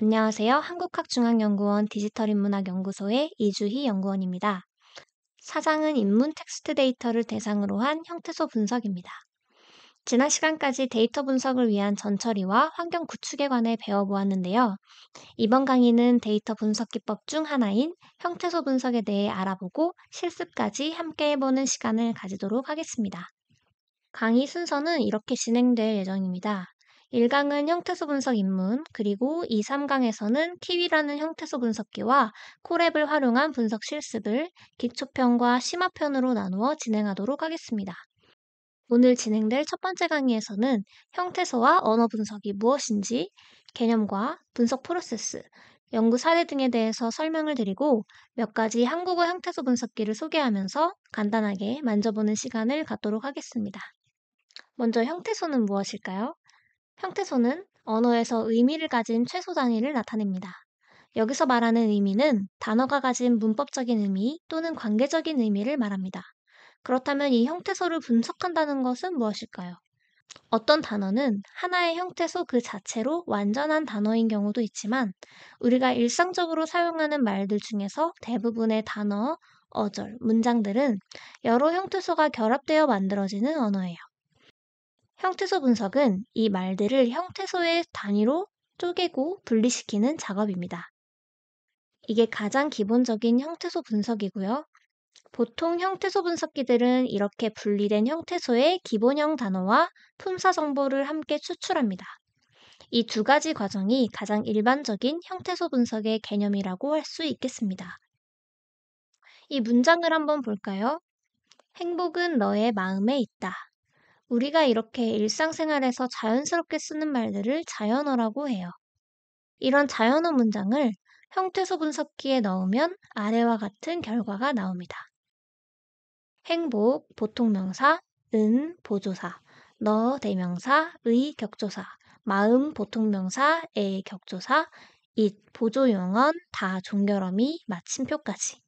안녕하세요. 한국학중앙연구원 디지털인문학연구소의 이주희 연구원입니다. 사장은 인문 텍스트 데이터를 대상으로 한 형태소 분석입니다. 지난 시간까지 데이터 분석을 위한 전처리와 환경 구축에 관해 배워보았는데요. 이번 강의는 데이터 분석 기법 중 하나인 형태소 분석에 대해 알아보고 실습까지 함께 해보는 시간을 가지도록 하겠습니다. 강의 순서는 이렇게 진행될 예정입니다. 1강은 형태소 분석 입문, 그리고 2, 3강에서는 키위라는 형태소 분석기와 코랩을 활용한 분석 실습을 기초편과 심화편으로 나누어 진행하도록 하겠습니다. 오늘 진행될 첫 번째 강의에서는 형태소와 언어 분석이 무엇인지, 개념과 분석 프로세스, 연구 사례 등에 대해서 설명을 드리고 몇 가지 한국어 형태소 분석기를 소개하면서 간단하게 만져보는 시간을 갖도록 하겠습니다. 먼저 형태소는 무엇일까요? 형태소는 언어에서 의미를 가진 최소 단위를 나타냅니다. 여기서 말하는 의미는 단어가 가진 문법적인 의미 또는 관계적인 의미를 말합니다. 그렇다면 이 형태소를 분석한다는 것은 무엇일까요? 어떤 단어는 하나의 형태소 그 자체로 완전한 단어인 경우도 있지만 우리가 일상적으로 사용하는 말들 중에서 대부분의 단어, 어절, 문장들은 여러 형태소가 결합되어 만들어지는 언어예요. 형태소 분석은 이 말들을 형태소의 단위로 쪼개고 분리시키는 작업입니다. 이게 가장 기본적인 형태소 분석이고요. 보통 형태소 분석기들은 이렇게 분리된 형태소의 기본형 단어와 품사 정보를 함께 추출합니다. 이 두 가지 과정이 가장 일반적인 형태소 분석의 개념이라고 할 수 있겠습니다. 이 문장을 한번 볼까요? 행복은 너의 마음에 있다. 우리가 이렇게 일상생활에서 자연스럽게 쓰는 말들을 자연어라고 해요. 이런 자연어 문장을 형태소 분석기에 넣으면 아래와 같은 결과가 나옵니다. 행복, 보통명사, 은, 보조사, 너, 대명사, 의, 격조사, 마음, 보통명사, 에, 격조사, 잇, 보조용언, 다, 종결어미, 마침표까지.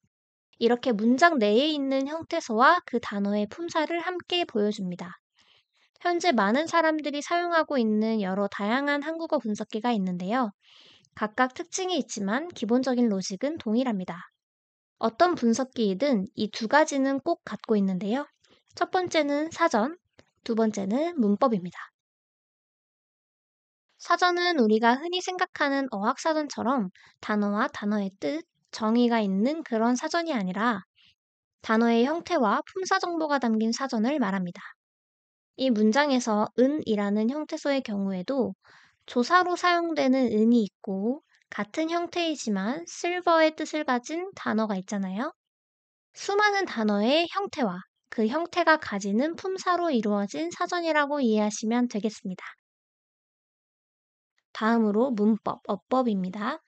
이렇게 문장 내에 있는 형태소와 그 단어의 품사를 함께 보여줍니다. 현재 많은 사람들이 사용하고 있는 여러 다양한 한국어 분석기가 있는데요. 각각 특징이 있지만 기본적인 로직은 동일합니다. 어떤 분석기이든 이 두 가지는 꼭 갖고 있는데요. 첫 번째는 사전, 두 번째는 문법입니다. 사전은 우리가 흔히 생각하는 어학사전처럼 단어와 단어의 뜻, 정의가 있는 그런 사전이 아니라 단어의 형태와 품사 정보가 담긴 사전을 말합니다. 이 문장에서 은이라는 형태소의 경우에도 조사로 사용되는 은이 있고 같은 형태이지만 실버의 뜻을 가진 단어가 있잖아요. 수많은 단어의 형태와 그 형태가 가지는 품사로 이루어진 사전이라고 이해하시면 되겠습니다. 다음으로 문법, 어법입니다.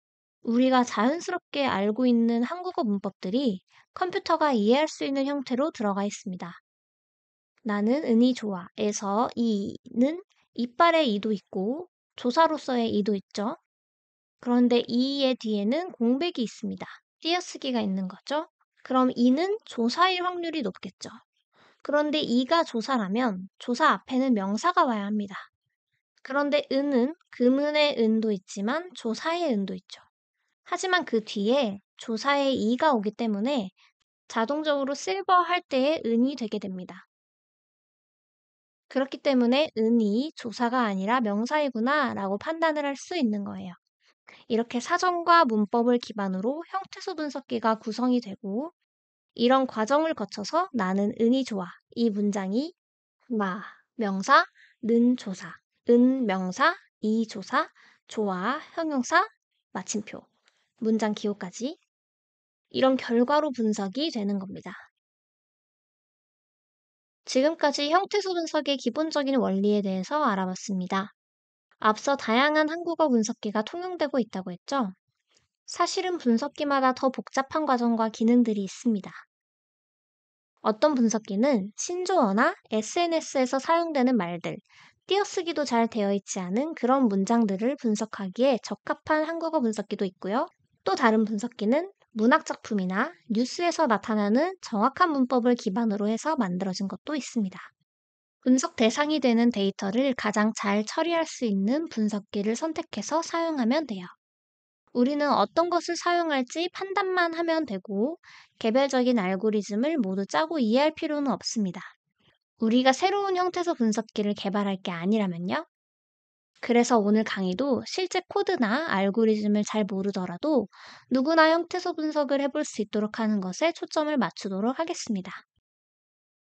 우리가 자연스럽게 알고 있는 한국어 문법들이 컴퓨터가 이해할 수 있는 형태로 들어가 있습니다. 나는 은이 좋아에서 이는 이빨의 이도 있고 조사로서의 이도 있죠. 그런데 이의 뒤에는 공백이 있습니다. 띄어쓰기가 있는 거죠. 그럼 이는 조사일 확률이 높겠죠. 그런데 이가 조사라면 조사 앞에는 명사가 와야 합니다. 그런데 은은 금은의 은도 있지만 조사의 은도 있죠. 하지만 그 뒤에 조사의 이가 오기 때문에 자동적으로 실버 할 때의 은이 되게 됩니다. 그렇기 때문에 은이 조사가 아니라 명사이구나라고 판단을 할 수 있는 거예요. 이렇게 사전과 문법을 기반으로 형태소 분석기가 구성이 되고 이런 과정을 거쳐서 나는 은이 좋아 이 문장이 마 명사 는 조사 은 명사 이 조사 좋아 형용사 마침표 문장 기호까지 이런 결과로 분석이 되는 겁니다. 지금까지 형태소 분석의 기본적인 원리에 대해서 알아봤습니다. 앞서 다양한 한국어 분석기가 통용되고 있다고 했죠? 사실은 분석기마다 더 복잡한 과정과 기능들이 있습니다. 어떤 분석기는 신조어나 SNS에서 사용되는 말들, 띄어쓰기도 잘 되어 있지 않은 그런 문장들을 분석하기에 적합한 한국어 분석기도 있고요. 또 다른 분석기는 문학작품이나 뉴스에서 나타나는 정확한 문법을 기반으로 해서 만들어진 것도 있습니다. 분석 대상이 되는 데이터를 가장 잘 처리할 수 있는 분석기를 선택해서 사용하면 돼요. 우리는 어떤 것을 사용할지 판단만 하면 되고, 개별적인 알고리즘을 모두 짜고 이해할 필요는 없습니다. 우리가 새로운 형태소 분석기를 개발할 게 아니라면요. 그래서 오늘 강의도 실제 코드나 알고리즘을 잘 모르더라도 누구나 형태소 분석을 해볼 수 있도록 하는 것에 초점을 맞추도록 하겠습니다.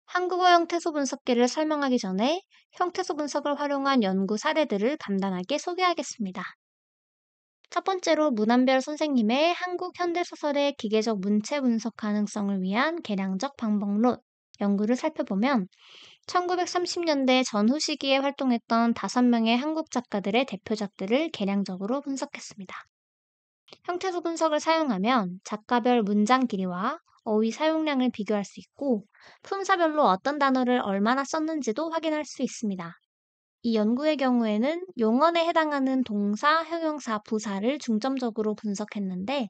한국어 형태소 분석기를 설명하기 전에 형태소 분석을 활용한 연구 사례들을 간단하게 소개하겠습니다. 첫 번째로 문한별 선생님의 한국 현대소설의 기계적 문체 분석 가능성을 위한 개량적 방법론 연구를 살펴보면 1930년대 전후 시기에 활동했던 5명의 한국 작가들의 대표작들을 개량적으로 분석했습니다. 형태소 분석을 사용하면 작가별 문장 길이와 어휘 사용량을 비교할 수 있고 품사별로 어떤 단어를 얼마나 썼는지도 확인할 수 있습니다. 이 연구의 경우에는 용언에 해당하는 동사, 형용사, 부사를 중점적으로 분석했는데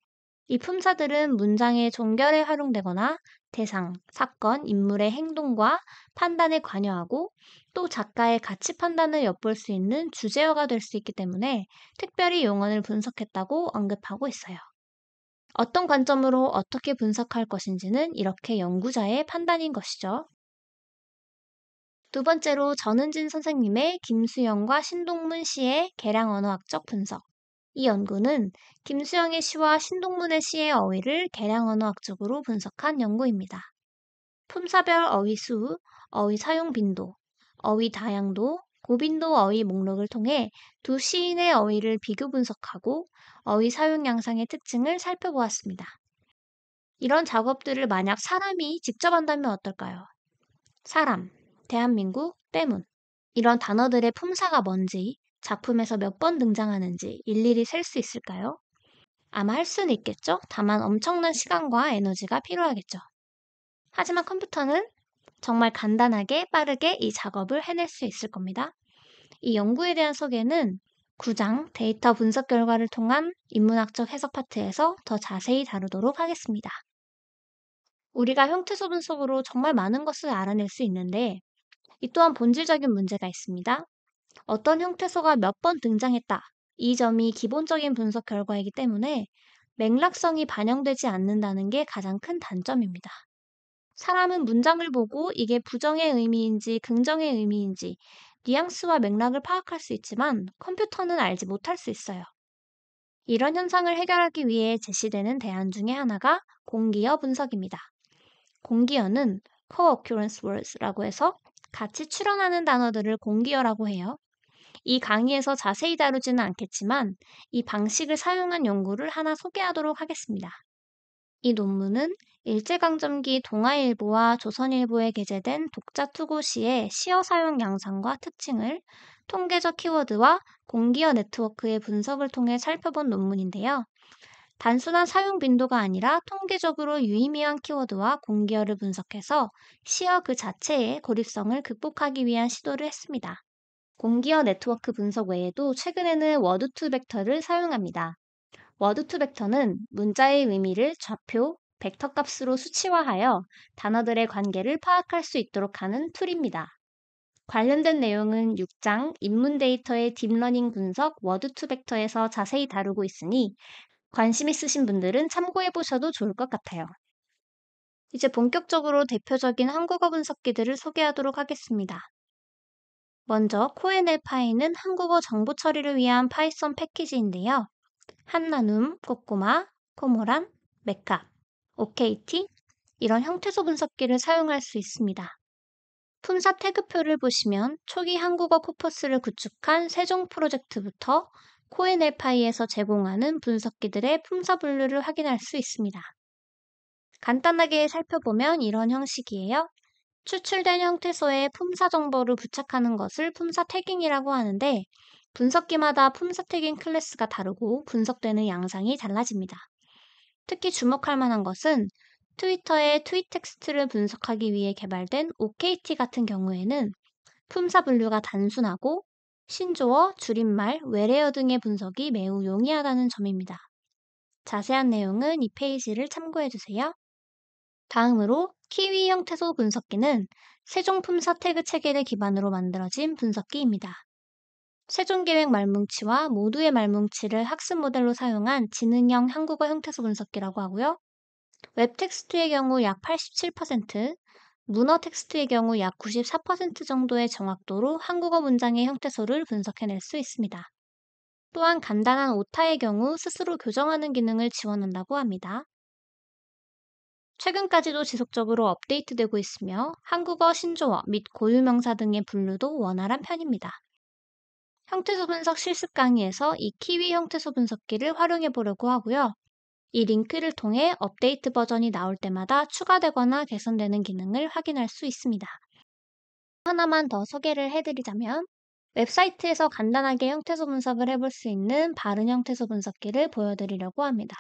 이 품사들은 문장의 종결에 활용되거나 대상, 사건, 인물의 행동과 판단에 관여하고 또 작가의 가치 판단을 엿볼 수 있는 주제어가 될 수 있기 때문에 특별히 용언을 분석했다고 언급하고 있어요. 어떤 관점으로 어떻게 분석할 것인지는 이렇게 연구자의 판단인 것이죠. 두 번째로 전은진 선생님의 김수영과 신동문 씨의 계량 언어학적 분석. 이 연구는 김수영의 시와 신동문의 시의 어휘를 개량 언어학적으로 분석한 연구입니다. 품사별 어휘 수, 어휘 사용 빈도, 어휘 다양도, 고빈도 어휘 목록을 통해 두 시인의 어휘를 비교 분석하고 어휘 사용 양상의 특징을 살펴보았습니다. 이런 작업들을 만약 사람이 직접 한다면 어떨까요? 사람, 대한민국, 때문. 이런 단어들의 품사가 뭔지, 작품에서 몇 번 등장하는지 일일이 셀 수 있을까요? 아마 할 수는 있겠죠? 다만 엄청난 시간과 에너지가 필요하겠죠. 하지만 컴퓨터는 정말 간단하게 빠르게 이 작업을 해낼 수 있을 겁니다. 이 연구에 대한 소개는 9장 데이터 분석 결과를 통한 인문학적 해석 파트에서 더 자세히 다루도록 하겠습니다. 우리가 형태소 분석으로 정말 많은 것을 알아낼 수 있는데 이 또한 본질적인 문제가 있습니다. 어떤 형태소가 몇 번 등장했다. 이 점이 기본적인 분석 결과이기 때문에 맥락성이 반영되지 않는다는 게 가장 큰 단점입니다. 사람은 문장을 보고 이게 부정의 의미인지 긍정의 의미인지 뉘앙스와 맥락을 파악할 수 있지만 컴퓨터는 알지 못할 수 있어요. 이런 현상을 해결하기 위해 제시되는 대안 중의 하나가 공기어 분석입니다. 공기어는 co-occurrence words라고 해서 같이 출연하는 단어들을 공기어라고 해요. 이 강의에서 자세히 다루지는 않겠지만 이 방식을 사용한 연구를 하나 소개하도록 하겠습니다. 이 논문은 일제강점기 동아일보와 조선일보에 게재된 독자투고시의 시어 사용 양상과 특징을 통계적 키워드와 공기어 네트워크의 분석을 통해 살펴본 논문인데요. 단순한 사용 빈도가 아니라 통계적으로 유의미한 키워드와 공기열을 분석해서 시어 그 자체의 고립성을 극복하기 위한 시도를 했습니다. 공기어 네트워크 분석 외에도 최근에는 워드2 벡터를 사용합니다. 워드2 벡터는 문자의 의미를 좌표, 벡터 값으로 수치화하여 단어들의 관계를 파악할 수 있도록 하는 툴입니다. 관련된 내용은 6장 입문 데이터의 딥러닝 분석 워드2 벡터에서 자세히 다루고 있으니 관심 있으신 분들은 참고해 보셔도 좋을 것 같아요. 이제 본격적으로 대표적인 한국어 분석기들을 소개하도록 하겠습니다. 먼저 코엔엘파이는 한국어 정보 처리를 위한 파이썬 패키지인데요. 한나눔, 꼬꼬마, 코모란, 메카, OKT 이런 형태소 분석기를 사용할 수 있습니다. 품사 태그표를 보시면 초기 한국어 코퍼스를 구축한 세종 프로젝트부터 코에엘파이에서 제공하는 분석기들의 품사 분류를 확인할 수 있습니다. 간단하게 살펴보면 이런 형식이에요. 추출된 형태소에 품사 정보를 부착하는 것을 품사 태깅이라고 하는데 분석기마다 품사 태깅 클래스가 다르고 분석되는 양상이 달라집니다. 특히 주목할 만한 것은 트위터의 트윗텍스트를 분석하기 위해 개발된 OKT 같은 경우에는 품사 분류가 단순하고 신조어, 줄임말, 외래어 등의 분석이 매우 용이하다는 점입니다. 자세한 내용은 이 페이지를 참고해주세요. 다음으로 키위 형태소 분석기는 세종품사 태그 체계를 기반으로 만들어진 분석기입니다. 세종계획 말뭉치와 모두의 말뭉치를 학습 모델로 사용한 지능형 한국어 형태소 분석기라고 하고요. 웹텍스트의 경우 약 87%, 문어 텍스트의 경우 약 94% 정도의 정확도로 한국어 문장의 형태소를 분석해낼 수 있습니다. 또한 간단한 오타의 경우 스스로 교정하는 기능을 지원한다고 합니다. 최근까지도 지속적으로 업데이트되고 있으며 한국어 신조어 및 고유명사 등의 분류도 원활한 편입니다. 형태소 분석 실습 강의에서 이 키위 형태소 분석기를 활용해 보려고 하고요. 이 링크를 통해 업데이트 버전이 나올 때마다 추가되거나 개선되는 기능을 확인할 수 있습니다. 하나만 더 소개를 해드리자면 웹사이트에서 간단하게 형태소 분석을 해볼 수 있는 바른 형태소 분석기를 보여드리려고 합니다.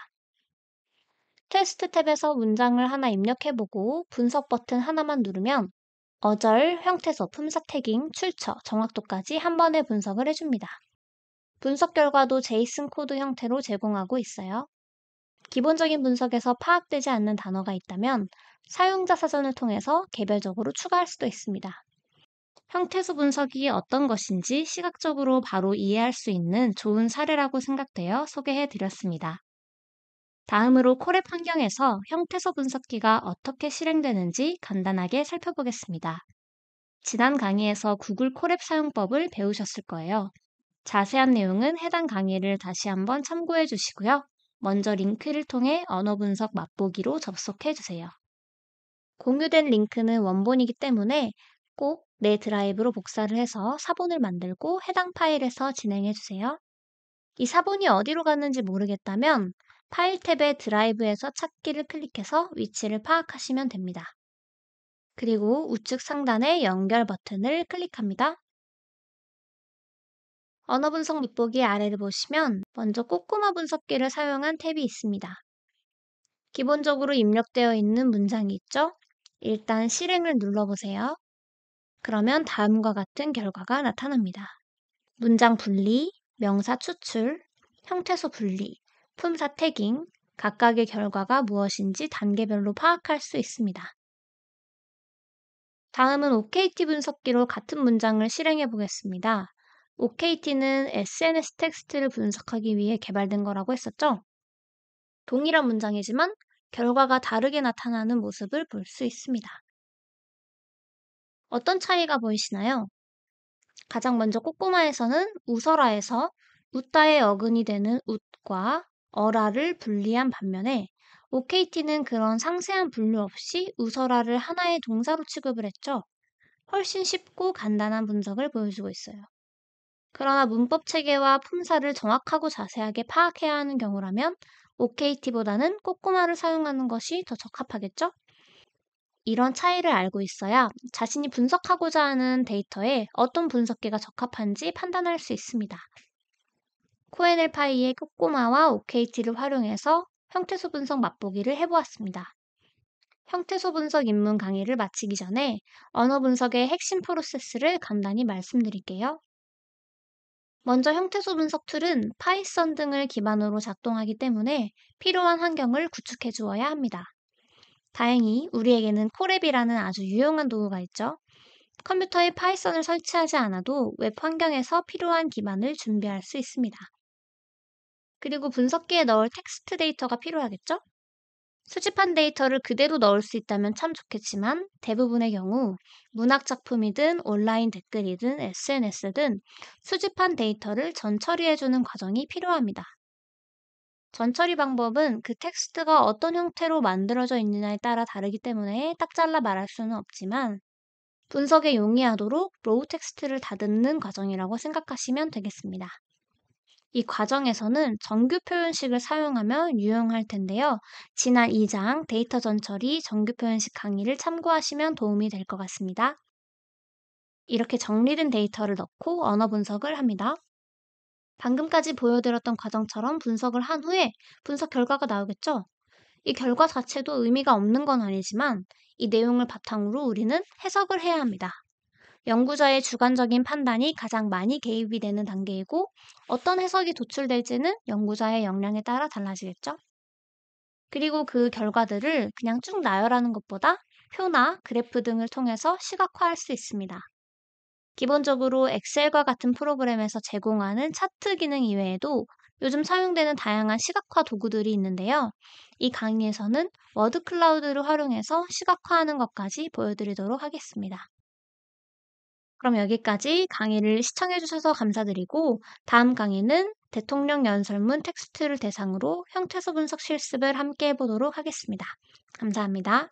테스트 탭에서 문장을 하나 입력해보고 분석 버튼 하나만 누르면 어절, 형태소, 품사 태깅, 출처, 정확도까지 한 번에 분석을 해줍니다. 분석 결과도 제이슨 코드 형태로 제공하고 있어요. 기본적인 분석에서 파악되지 않는 단어가 있다면 사용자 사전을 통해서 개별적으로 추가할 수도 있습니다. 형태수 분석이 어떤 것인지 시각적으로 바로 이해할 수 있는 좋은 사례라고 생각되어 소개해 드렸습니다. 다음으로 코랩 환경에서 형태소 분석기가 어떻게 실행되는지 간단하게 살펴보겠습니다. 지난 강의에서 구글 코랩 사용법을 배우셨을 거예요. 자세한 내용은 해당 강의를 다시 한번 참고해 주시고요. 먼저 링크를 통해 언어 분석 맛보기로 접속해 주세요. 공유된 링크는 원본이기 때문에 꼭 내 드라이브로 복사를 해서 사본을 만들고 해당 파일에서 진행해 주세요. 이 사본이 어디로 갔는지 모르겠다면 파일 탭의 드라이브에서 찾기를 클릭해서 위치를 파악하시면 됩니다. 그리고 우측 상단의 연결 버튼을 클릭합니다. 언어 분석 밑보기 아래를 보시면 먼저 꼬꼬마 분석기를 사용한 탭이 있습니다. 기본적으로 입력되어 있는 문장이 있죠? 일단 실행을 눌러보세요. 그러면 다음과 같은 결과가 나타납니다. 문장 분리, 명사 추출, 형태소 분리, 품사 태깅, 각각의 결과가 무엇인지 단계별로 파악할 수 있습니다. 다음은 OKT 분석기로 같은 문장을 실행해 보겠습니다. OKT는 SNS 텍스트를 분석하기 위해 개발된 거라고 했었죠. 동일한 문장이지만 결과가 다르게 나타나는 모습을 볼 수 있습니다. 어떤 차이가 보이시나요? 가장 먼저 꼬꼬마에서는 웃어라에서 웃다의 어근이 되는 웃과 어라를 분리한 반면에 OKT는 그런 상세한 분류 없이 웃어라를 하나의 동사로 취급을 했죠. 훨씬 쉽고 간단한 분석을 보여주고 있어요. 그러나 문법 체계와 품사를 정확하고 자세하게 파악해야 하는 경우라면 OKT보다는 꼬꼬마를 사용하는 것이 더 적합하겠죠? 이런 차이를 알고 있어야 자신이 분석하고자 하는 데이터에 어떤 분석기가 적합한지 판단할 수 있습니다. 코엔엘파이의 꼬꼬마와 OKT를 활용해서 형태소 분석 맛보기를 해보았습니다. 형태소 분석 입문 강의를 마치기 전에 언어 분석의 핵심 프로세스를 간단히 말씀드릴게요. 먼저 형태소 분석 툴은 파이썬 등을 기반으로 작동하기 때문에 필요한 환경을 구축해 주어야 합니다. 다행히 우리에게는 코랩이라는 아주 유용한 도구가 있죠. 컴퓨터에 파이썬을 설치하지 않아도 웹 환경에서 필요한 기반을 준비할 수 있습니다. 그리고 분석기에 넣을 텍스트 데이터가 필요하겠죠? 수집한 데이터를 그대로 넣을 수 있다면 참 좋겠지만 대부분의 경우 문학 작품이든 온라인 댓글이든 SNS든 수집한 데이터를 전처리해주는 과정이 필요합니다. 전처리 방법은 그 텍스트가 어떤 형태로 만들어져 있느냐에 따라 다르기 때문에 딱 잘라 말할 수는 없지만 분석에 용이하도록 로우 텍스트를 다듬는 과정이라고 생각하시면 되겠습니다. 이 과정에서는 정규 표현식을 사용하면 유용할 텐데요. 지난 2장 데이터 전처리 정규 표현식 강의를 참고하시면 도움이 될 것 같습니다. 이렇게 정리된 데이터를 넣고 언어 분석을 합니다. 방금까지 보여드렸던 과정처럼 분석을 한 후에 분석 결과가 나오겠죠? 이 결과 자체도 의미가 없는 건 아니지만 이 내용을 바탕으로 우리는 해석을 해야 합니다. 연구자의 주관적인 판단이 가장 많이 개입이 되는 단계이고 어떤 해석이 도출될지는 연구자의 역량에 따라 달라지겠죠. 그리고 그 결과들을 그냥 쭉 나열하는 것보다 표나 그래프 등을 통해서 시각화할 수 있습니다. 기본적으로 엑셀과 같은 프로그램에서 제공하는 차트 기능 이외에도 요즘 사용되는 다양한 시각화 도구들이 있는데요. 이 강의에서는 워드 클라우드를 활용해서 시각화하는 것까지 보여드리도록 하겠습니다. 그럼 여기까지 강의를 시청해주셔서 감사드리고 다음 강의는 대통령 연설문 텍스트를 대상으로 형태소 분석 실습을 함께 해보도록 하겠습니다. 감사합니다.